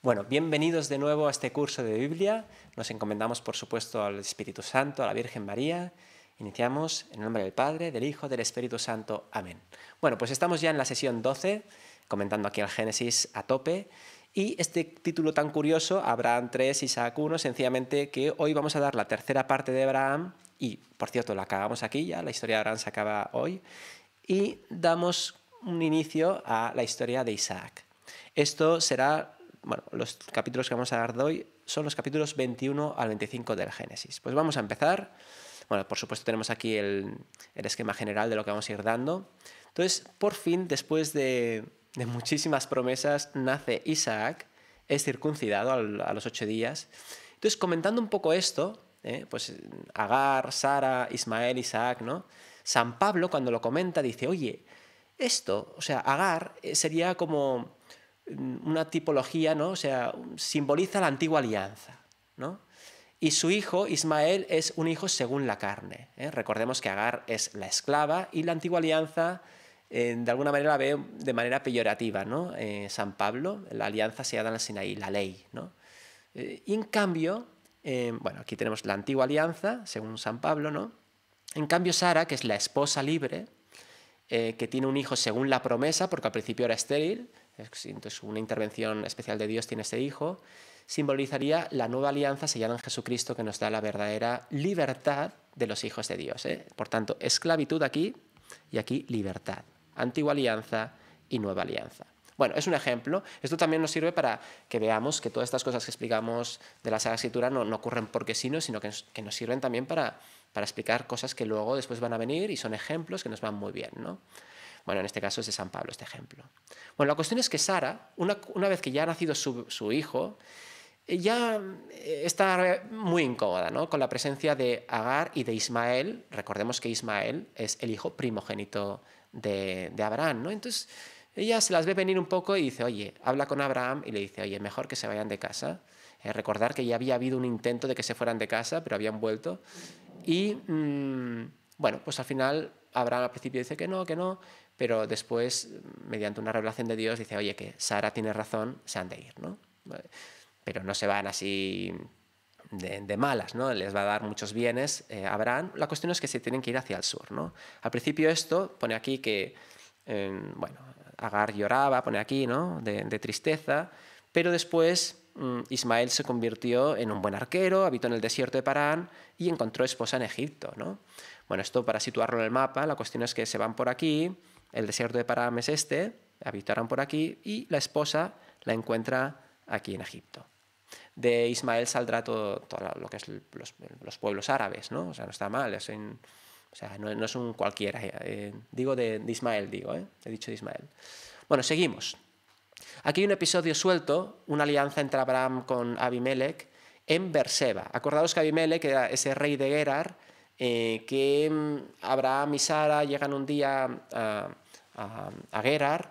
Bueno, bienvenidos de nuevo a este curso de Biblia. Nos encomendamos, por supuesto, al Espíritu Santo, a la Virgen María. Iniciamos en el nombre del Padre, del Hijo, del Espíritu Santo. Amén. Bueno, pues estamos ya en la sesión 12, comentando aquí el Génesis a tope. Y este título tan curioso, Abraham 3, Isaac 1, sencillamente que hoy vamos a dar la tercera parte de Abraham. Y, por cierto, la acabamos aquí ya, la historia de Abraham se acaba hoy. Y damos un inicio a la historia de Isaac. Esto será bueno, los capítulos que vamos a dar hoy son los capítulos 21 al 25 del Génesis. Pues vamos a empezar. Bueno, por supuesto tenemos aquí el, esquema general de lo que vamos a ir dando. Entonces, por fin, después de, muchísimas promesas, nace Isaac, es circuncidado a los ocho días. Entonces, comentando un poco esto, eh, pues Agar, Sara, Ismael, Isaac, ¿no? San Pablo, cuando lo comenta, dice, oye, esto, o sea, Agar eh, sería como una tipología, ¿no? O sea, simboliza la antigua alianza, Y su hijo, Ismael, es un hijo según la carne. ¿eh? Recordemos que Agar es la esclava y la antigua alianza, eh, de alguna manera, la ve de manera peyorativa, ¿no? Eh, San Pablo, la alianza se en el la ley, ¿no? y en cambio, bueno, aquí tenemos la antigua alianza, según San Pablo, ¿no? En cambio, Sara, que es la esposa libre, que tiene un hijo según la promesa, porque al principio era estéril, entonces una intervención especial de Dios tiene este hijo, simbolizaría la nueva alianza sellada en Jesucristo que nos da la verdadera libertad de los hijos de Dios. ¿eh? Por tanto, esclavitud aquí y aquí libertad. Antigua alianza y nueva alianza. Bueno, es un ejemplo. Esto también nos sirve para que veamos que todas estas cosas que explicamos de la Sagrada Escritura no, no ocurren porque sí, sino que nos, sirven también para, para explicar cosas que luego después van a venir y son ejemplos que nos van muy bien. ¿no? Bueno, en este caso es de San Pablo este ejemplo. Bueno, la cuestión es que Sara, una, una vez que ya ha nacido su, su, hijo, eh, ya eh, está muy incómoda ¿no? con la presencia de Agar y de Ismael. Recordemos que Ismael es el hijo primogénito de, de Abraham. ¿no? Entonces, ella se las ve venir un poco y dice, oye, habla con Abraham y le dice, oye, mejor que se vayan de casa. Eh, recordar que ya había habido un intento de que se fueran de casa, pero habían vuelto. Y mm, bueno, pues al final Abraham al principio dice que no, que no, pero después, mediante una revelación de Dios, dice, oye, que Sara tiene razón, se han de ir, ¿no? Pero no se van así de, malas, ¿no? Les va a dar muchos bienes a eh, Abraham. La cuestión es que se tienen que ir hacia el sur, ¿no? Al principio esto pone aquí que, em, bueno, Agar lloraba, pone aquí, ¿no? De, tristeza, pero después mm, Ismael se convirtió en un buen arquero, habitó en el desierto de Parán y encontró esposa en Egipto, ¿no? Bueno, esto para situarlo en el mapa, la cuestión es que se van por aquí, el desierto de Param es este, habitarán por aquí, y la esposa la encuentra aquí en Egipto. De Ismael saldrá todo, lo que es los, pueblos árabes, ¿no? O sea, no está mal, es no, es un cualquiera. Eh, eh, digo de, Ismael, digo, eh, He dicho de Ismael. Bueno, seguimos. Aquí hay un episodio suelto, una alianza entre Abraham con Abimelech en Berseba. Acordaos que Abimelech era ese rey de Gerar, eh, que mm, Abraham y Sara llegan un día a, a, Gerar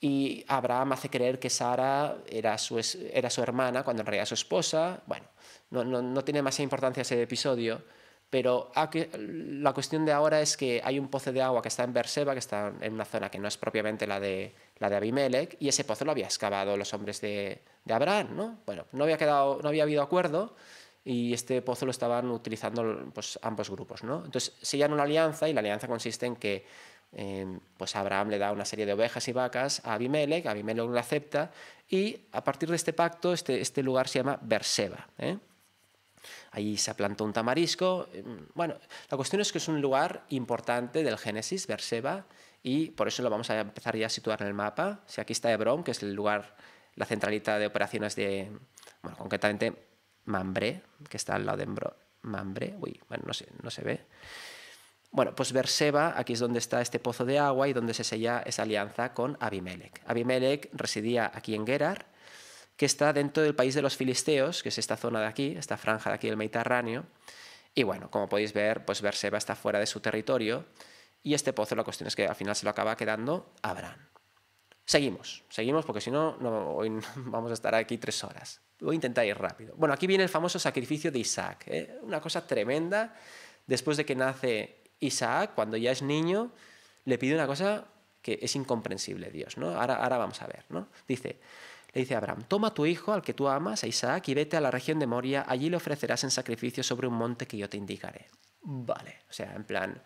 y Abraham hace creer que Sara era su, era su hermana cuando en realidad su esposa. Bueno, no, tiene más importancia ese episodio, pero la cuestión de ahora es que hay un pozo de agua que está en Berseba, que está en una zona que no es propiamente la de, la de Abimelech, y ese pozo lo había excavado los hombres de, Abraham, ¿no? Bueno, había, no había habido acuerdo y este pozo lo estaban utilizando pues, ambos grupos. ¿no? Entonces sellan una alianza y la alianza consiste en que em, pues Abraham le da una serie de ovejas y vacas a Abimelech, Abimelech lo acepta y a partir de este pacto este, este lugar se llama Berseba. Ahí ¿eh? Ahí se plantó un tamarisco. Em, bueno, la cuestión es que es un lugar importante del Génesis, Berseba, y por eso lo vamos a empezar ya a situar en el mapa. Si aquí está Hebrón, que es el lugar, la centralita de operaciones de, bueno, concretamente Mambre, que está al lado de Mambre. uy, bueno, no, se ve. Bueno, pues Verseba, aquí es donde está este pozo de agua y donde se sella esa alianza con Abimelech. Abimelech residía aquí en Gerar, que está dentro del país de los filisteos, que es esta zona de aquí, esta franja de aquí del Mediterráneo. Y bueno, como podéis ver, pues Berseba está fuera de su territorio y este pozo la cuestión es que al final se lo acaba quedando Abraham. Seguimos, seguimos porque si no, no hoy vamos a estar aquí tres horas. Voy a intentar ir rápido. Bueno, aquí viene el famoso sacrificio de Isaac, ¿eh? una cosa tremenda. Después de que nace Isaac, cuando ya es niño, le pide una cosa que es incomprensible Dios, ¿no? Ahora, ahora vamos a ver, ¿no? Dice, le dice a Abraham, toma a tu hijo al que tú amas, a Isaac, y vete a la región de Moria, allí le ofrecerás en sacrificio sobre un monte que yo te indicaré. Vale, o sea, en plan,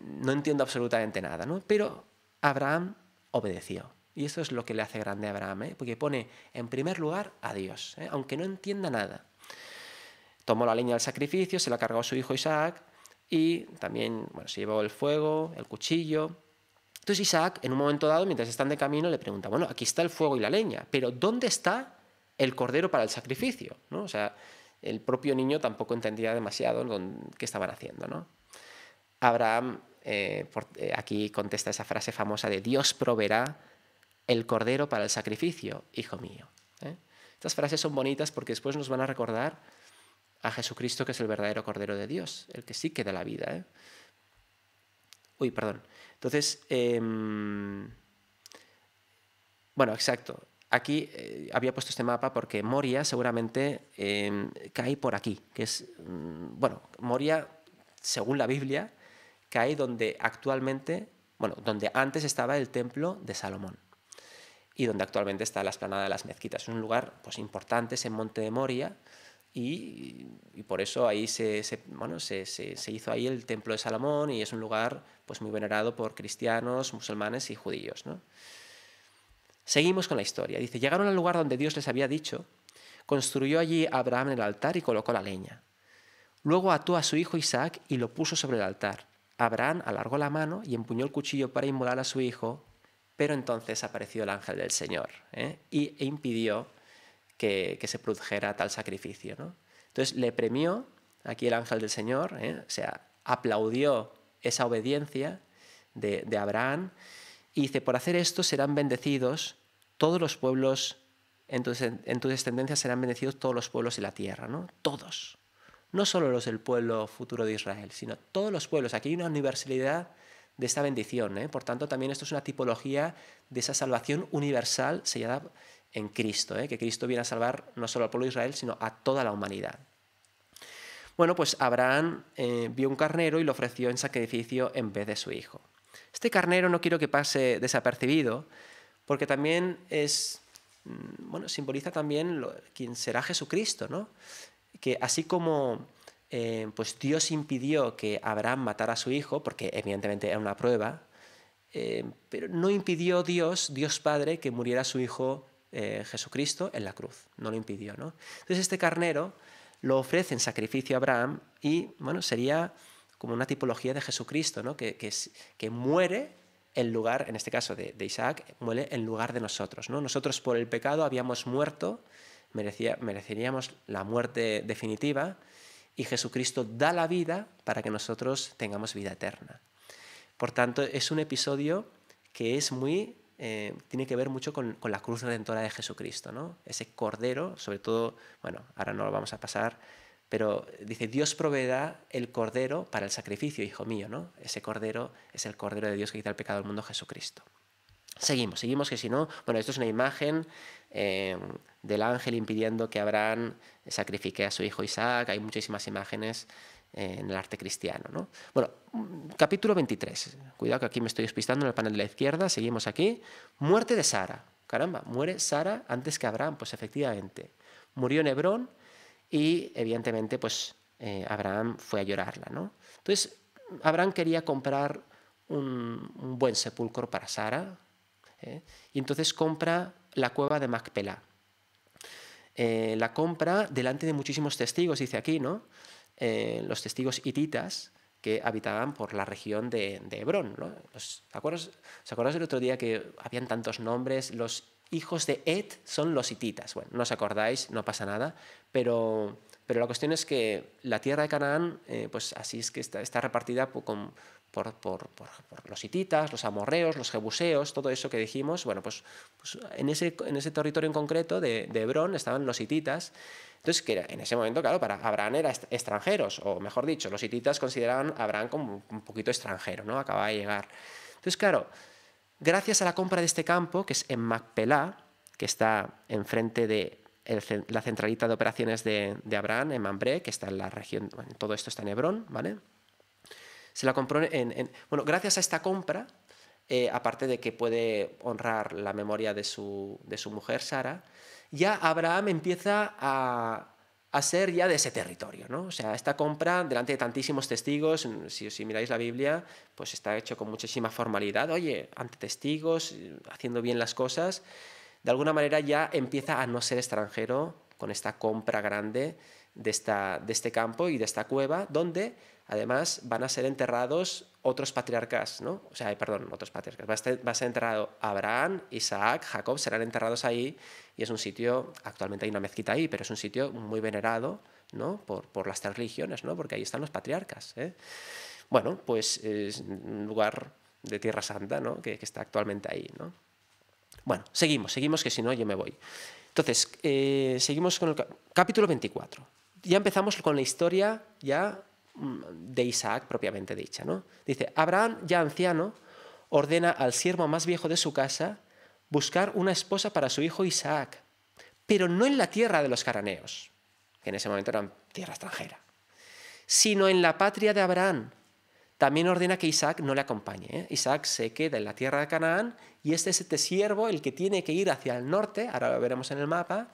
no entiendo absolutamente nada, ¿no? Pero Abraham obedeció. Y eso es lo que le hace grande a Abraham, ¿eh? porque pone en primer lugar a Dios, ¿eh? aunque no entienda nada. Tomó la leña del sacrificio, se la cargó a su hijo Isaac y también bueno, se llevó el fuego, el cuchillo. Entonces Isaac, en un momento dado, mientras están de camino, le pregunta, bueno, aquí está el fuego y la leña, pero ¿dónde está el cordero para el sacrificio? ¿No? O sea, el propio niño tampoco entendía demasiado qué estaban haciendo. ¿no? Abraham eh, eh, aquí contesta esa frase famosa de Dios proveerá el cordero para el sacrificio, hijo mío. ¿eh? Estas frases son bonitas porque después nos van a recordar a Jesucristo que es el verdadero cordero de Dios, el que sí queda la vida. Uy, perdón. Entonces, em, bueno, exacto. Aquí había puesto este mapa porque Moria seguramente em, cae por aquí, que es, mm, bueno, Moria, según la Biblia, que hay donde actualmente, bueno, donde antes estaba el templo de Salomón y donde actualmente está la esplanada de las mezquitas. Es un lugar pues, importante, es en Monte de Moria, y, por eso ahí se, bueno, se, hizo ahí el templo de Salomón y es un lugar pues, muy venerado por cristianos, musulmanes y judíos. Seguimos con la historia. Dice, llegaron al lugar donde Dios les había dicho, construyó allí Abraham el altar y colocó la leña. Luego ató a su hijo Isaac y lo puso sobre el altar Abraham alargó la mano y empuñó el cuchillo para inmolar a su hijo, pero entonces apareció el ángel del Señor ¿eh? y, e impidió que, se produjera tal sacrificio. Entonces le premió aquí el ángel del Señor, ¿eh? o sea, aplaudió esa obediencia de, de Abraham y dice, por hacer esto serán bendecidos todos los pueblos, en tu, en tu descendencia serán bendecidos todos los pueblos y la tierra, ¿no? Todos no solo los del pueblo futuro de Israel, sino todos los pueblos. Aquí hay una universalidad de esta bendición. ¿eh? Por tanto, también esto es una tipología de esa salvación universal sellada en Cristo, ¿eh? que Cristo viene a salvar no solo al pueblo de Israel, sino a toda la humanidad. Bueno, pues Abraham eh, vio un carnero y lo ofreció en sacrificio en vez de su hijo. Este carnero no quiero que pase desapercibido, porque también es, mm, bueno, simboliza también quien será Jesucristo, ¿no? que así como eh, pues Dios impidió que Abraham matara a su hijo, porque evidentemente era una prueba, eh, pero no impidió Dios, Dios Padre, que muriera su hijo eh, Jesucristo en la cruz. No lo impidió, ¿no? Entonces este carnero lo ofrece en sacrificio Abraham y, bueno, sería como una tipología de Jesucristo, ¿no? Que, que, muere en lugar, en este caso de, de, Isaac, muere en lugar de nosotros, ¿no? Nosotros por el pecado habíamos muerto mereceríamos la muerte definitiva y Jesucristo da la vida para que nosotros tengamos vida eterna. Por tanto, es un episodio que es muy, eh, tiene que ver mucho con, la cruz redentora de Jesucristo, ¿no? Ese cordero, sobre todo, bueno, ahora no lo vamos a pasar, pero dice, Dios proveerá el cordero para el sacrificio, hijo mío, ¿no? Ese cordero es el cordero de Dios que quita el pecado del mundo, Jesucristo. Seguimos, seguimos, que si no, bueno, esto es una imagen eh, del ángel impidiendo que Abraham sacrifique a su hijo Isaac. Hay muchísimas imágenes eh, en el arte cristiano. Bueno, capítulo 23. Cuidado que aquí me estoy despistando en el panel de la izquierda. Seguimos aquí. Muerte de Sara. Caramba, muere Sara antes que Abraham. Pues efectivamente, murió en Hebrón y evidentemente pues eh, Abraham fue a llorarla. Entonces, Abraham quería comprar un, buen sepulcro para Sara. ¿eh? Y entonces compra la cueva de Macpelá. Eh, la compra delante de muchísimos testigos, dice aquí, ¿no? Eh, los testigos hititas que habitaban por la región de, Hebrón. ¿no? Los, acuerdos ¿Os acordáis del otro día que habían tantos nombres? Los hijos de Ed son los hititas. Bueno, no os acordáis, no pasa nada, pero, pero la cuestión es que la tierra de Canaán, eh, pues así es que está, está repartida con por, los hititas, los amorreos, los jebuseos, todo eso que dijimos, bueno, pues, pues en, ese, territorio en concreto de, Hebrón estaban los hititas. Entonces, que en ese momento, claro, para Abraham eran extranjeros, o mejor dicho, los hititas consideraban a Abraham como un poquito extranjero, ¿no? Acababa de llegar. Entonces, claro, gracias a la compra de este campo, que es en Macpelá, que está enfrente de la centralita de operaciones de, de Abraham, en Mambré, que está en la región, todo esto está en Hebrón, ¿vale? Se la compró bueno, gracias a esta compra, eh, aparte de que puede honrar la memoria de su, de su mujer, Sara, ya Abraham empieza a, ser ya de ese territorio, ¿no? O sea, esta compra delante de tantísimos testigos, mm, si, si, miráis la Biblia, pues está hecho con muchísima formalidad, oye, ante testigos, mm, haciendo bien las cosas, de alguna manera ya empieza a no ser extranjero con esta compra grande de, esta, de este campo y de esta cueva, donde además van a ser enterrados otros patriarcas, ¿no? O sea, perdón, otros patriarcas. Va a, ser, enterrado Abraham, Isaac, Jacob, serán enterrados ahí y es un sitio, actualmente hay una mezquita ahí, pero es un sitio muy venerado, ¿no? Por, por las tres religiones, ¿no? Porque ahí están los patriarcas. ¿eh? Bueno, pues es un lugar de Tierra Santa, ¿no? Que, está actualmente ahí, ¿no? Bueno, seguimos, seguimos, que si no yo me voy. Entonces, eh, seguimos con el capítulo 24 ya empezamos con la historia ya mm, de Isaac propiamente dicha. ¿no? Dice, Abraham ya anciano ordena al siervo más viejo de su casa buscar una esposa para su hijo Isaac, pero no en la tierra de los caraneos, que en ese momento eran tierra extranjera, sino en la patria de Abraham. También ordena que Isaac no le acompañe. ¿eh? Isaac se queda en la tierra de Canaán y este es este siervo el que tiene que ir hacia el norte, ahora lo veremos en el mapa,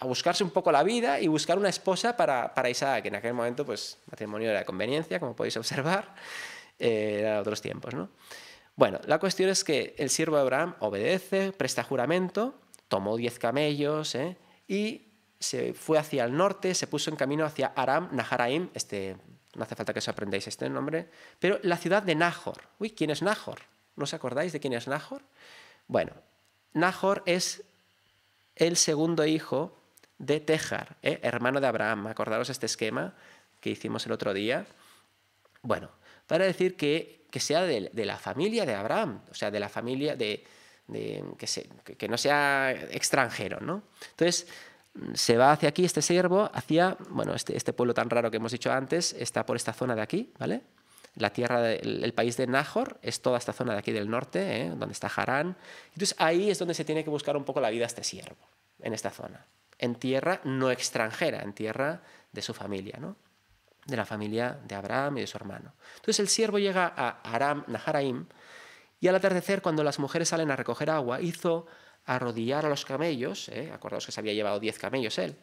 a buscarse un poco la vida y buscar una esposa para, para que En aquel momento, pues, matrimonio era de conveniencia, como podéis observar, eh, era otros tiempos, ¿no? Bueno, la cuestión es que el siervo de Abraham obedece, presta juramento, tomó diez camellos ¿eh? y se fue hacia el norte, se puso en camino hacia Aram Naharaim, este, no hace falta que os aprendáis este nombre, pero la ciudad de Nahor. Uy, ¿quién es Nahor? ¿No os acordáis de quién es Nahor? Bueno, Nahor es el segundo hijo de Tejar, ¿eh? hermano de Abraham. Acordaros este esquema que hicimos el otro día. Bueno, para decir que, sea de, la familia de Abraham, o sea, de la familia de. que, no sea extranjero, ¿no? Entonces, se va hacia aquí este siervo, hacia. Bueno, este, este, pueblo tan raro que hemos dicho antes, está por esta zona de aquí, ¿vale? la tierra, del país de Nahor, es toda esta zona de aquí del norte, ¿eh? donde está Harán. Entonces ahí es donde se tiene que buscar un poco la vida este siervo, en esta zona en tierra no extranjera, en tierra de su familia, ¿no? de la familia de Abraham y de su hermano. Entonces el siervo llega a Aram Naharaim y al atardecer, cuando las mujeres salen a recoger agua, hizo arrodillar a los camellos, ¿eh? acordaos que se había llevado diez camellos él,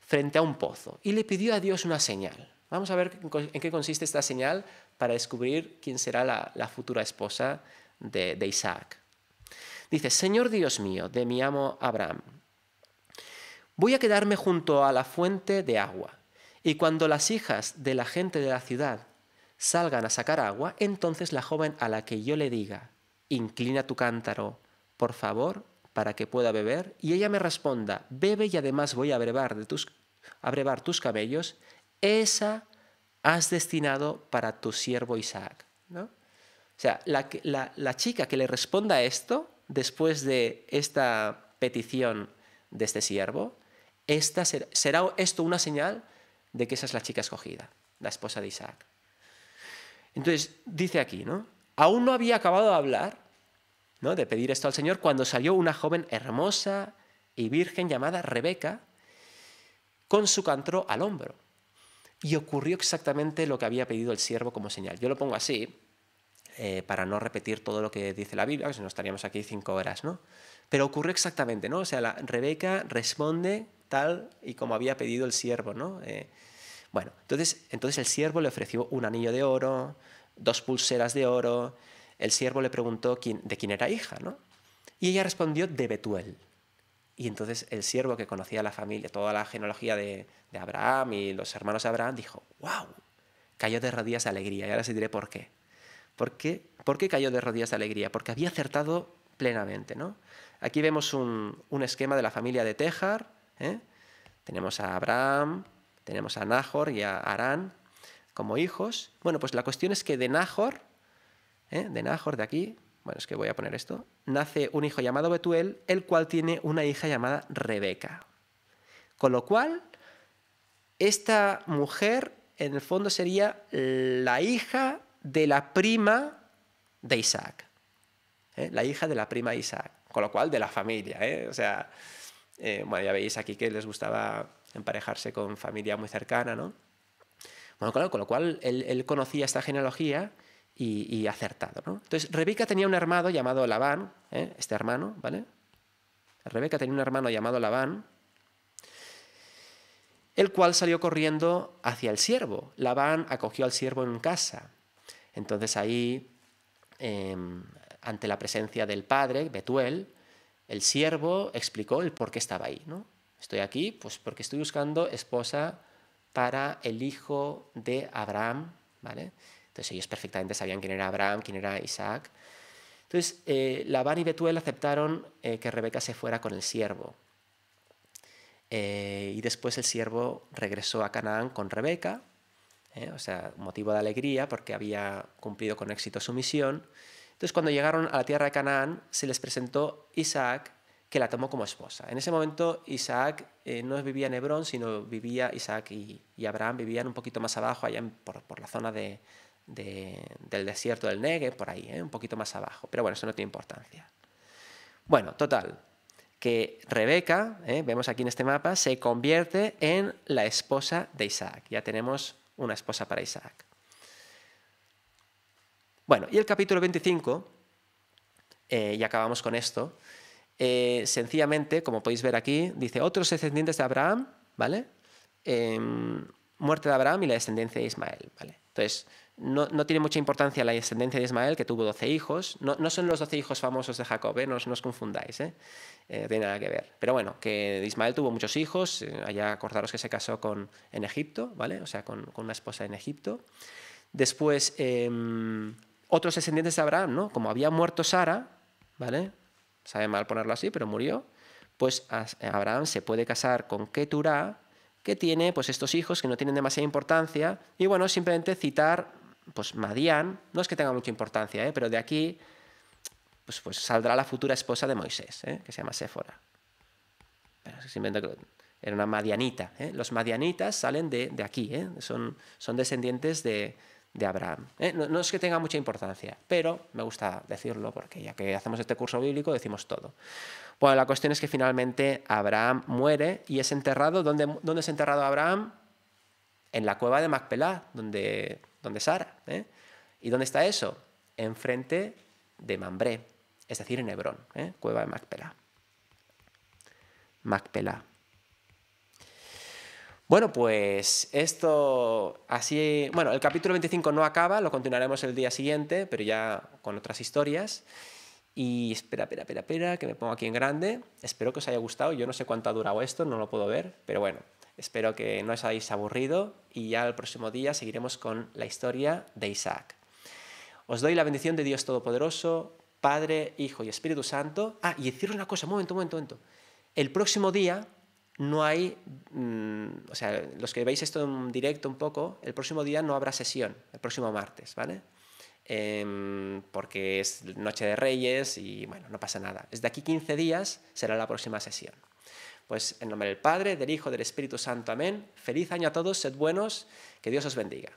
frente a un pozo y le pidió a Dios una señal. Vamos a ver en qué consiste esta señal para descubrir quién será la, la futura esposa de, de Isaac. Dice, Señor Dios mío, de mi amo Abraham, Voy a quedarme junto a la fuente de agua, y cuando las hijas de la gente de la ciudad salgan a sacar agua, entonces la joven a la que yo le diga, inclina tu cántaro, por favor, para que pueda beber, y ella me responda, bebe y además voy a brevar, de tus, a tus cabellos, esa has destinado para tu siervo Isaac. ¿no? O sea, la, la chica que le responda esto, después de esta petición de este siervo, esta será, esto una señal de que esa es la chica escogida, la esposa de Isaac. Entonces, dice aquí, ¿no? Aún no había acabado de hablar, ¿no? De pedir esto al Señor cuando salió una joven hermosa y virgen llamada Rebeca con su cantro al hombro. Y ocurrió exactamente lo que había pedido el siervo como señal. Yo lo pongo así, eh, para no repetir todo lo que dice la Biblia, que si no estaríamos aquí cinco horas, ¿no? Pero ocurrió exactamente, ¿no? O sea, la Rebeca responde tal y como había pedido el siervo, eh, bueno, entonces, entonces el siervo le ofreció un anillo de oro, dos pulseras de oro. El siervo le preguntó de quién era hija, Y ella respondió de Betuel. Y entonces el siervo que conocía la familia, toda la genealogía de, Abraham y los hermanos de Abraham, dijo, wow, cayó de rodillas de alegría. Y ahora se diré por qué. ¿Por qué, ¿Por qué cayó de rodillas de alegría? Porque había acertado plenamente, Aquí vemos un, un esquema de la familia de Tejar, ¿eh? Tenemos a Abraham, tenemos a Nahor y a Arán como hijos. Bueno, pues la cuestión es que de Nahor, ¿eh? de Nahor de aquí, bueno, es que voy a poner esto, nace un hijo llamado Betuel, el cual tiene una hija llamada Rebeca. Con lo cual, esta mujer en el fondo sería la hija de la prima de Isaac. ¿eh? La hija de la prima Isaac. Con lo cual, de la familia. O sea, eh, bueno, ya veis aquí que les gustaba emparejarse con familia muy cercana, ¿no? Bueno, claro, con lo cual él, conocía esta genealogía y, acertado, ¿no? Entonces, Rebeca tenía un hermano llamado Labán, ¿eh? este hermano, ¿vale? Rebeca tenía un hermano llamado Labán, el cual salió corriendo hacia el siervo. Labán acogió al siervo en casa. Entonces ahí, em, ante la presencia del padre, Betuel, el siervo explicó el por qué estaba ahí. ¿no? Estoy aquí pues porque estoy buscando esposa para el hijo de Abraham. ¿vale? Entonces ellos perfectamente sabían quién era Abraham, quién era Isaac. Entonces eh, Labán y Betuel aceptaron eh, que Rebeca se fuera con el siervo. Eh, y después el siervo regresó a Canaán con Rebeca, o sea, motivo de alegría porque había cumplido con éxito su misión. Entonces cuando llegaron a la tierra de Canaán, se les presentó Isaac, que la tomó como esposa. En ese momento Isaac eh, no vivía en Hebrón, sino vivía Isaac y, Abraham vivían un poquito más abajo, allá por, la zona del desierto del Nege por ahí, eh, un poquito más abajo. Pero bueno, eso no tiene importancia. Bueno, total, que Rebeca, eh, vemos aquí en este mapa, se convierte en la esposa de Isaac. Ya tenemos una esposa para Isaac. Bueno, y el capítulo 25, eh, y acabamos con esto, eh, sencillamente, como podéis ver aquí, dice, otros descendientes de Abraham, ¿vale? Em, muerte de Abraham y la descendencia de Ismael, ¿vale? Entonces, no, tiene mucha importancia la descendencia de Ismael, que tuvo 12 hijos. No, son los 12 hijos famosos de Jacob, ¿eh? no, os confundáis, ¿eh? no tiene nada que ver. Pero bueno, que Ismael tuvo muchos hijos, allá acordaros que se casó con, en Egipto, ¿vale? O sea, con, con una esposa en Egipto. Después, em, otros descendientes de Abraham, ¿no? Como había muerto Sara, ¿vale? Sabe mal ponerlo así, pero murió. Pues eh, Abraham se puede casar con Keturah, que tiene pues estos hijos que no tienen demasiada importancia. Y bueno, simplemente citar, pues Madian, no es que tenga mucha importancia, ¿eh? pero de aquí pues, pues saldrá la futura esposa de Moisés, ¿eh? que se llama Séfora. simplemente era una madianita. Los madianitas salen de, de aquí, son, son descendientes de, de Abraham. ¿eh? No, es que tenga mucha importancia, pero me gusta decirlo porque ya que hacemos este curso bíblico decimos todo. Bueno, la cuestión es que finalmente Abraham muere y es enterrado. ¿Dónde, dónde es enterrado Abraham? En la cueva de Macpelá, donde, donde Sara. ¿eh? ¿Y dónde está eso? Enfrente de Mambré, es decir, en Hebrón, ¿eh? cueva de Macpelá. Macpelá. Bueno, pues esto así... Bueno, el capítulo 25 no acaba, lo continuaremos el día siguiente, pero ya con otras historias. Y espera, espera, espera, espera, que me pongo aquí en grande. Espero que os haya gustado. Yo no sé cuánto ha durado esto, no lo puedo ver, pero bueno, espero que no os hayáis aburrido y ya el próximo día seguiremos con la historia de Isaac. Os doy la bendición de Dios Todopoderoso, Padre, Hijo y Espíritu Santo. Ah, y deciros una cosa, momento, momento, momento. El próximo día no hay, mm, o sea, los que veis esto en directo un poco, el próximo día no habrá sesión, el próximo martes, ¿vale? Em, porque es Noche de Reyes y bueno, no pasa nada. Desde aquí 15 días será la próxima sesión. Pues en nombre del Padre, del Hijo, del Espíritu Santo, amén. Feliz año a todos, sed buenos, que Dios os bendiga.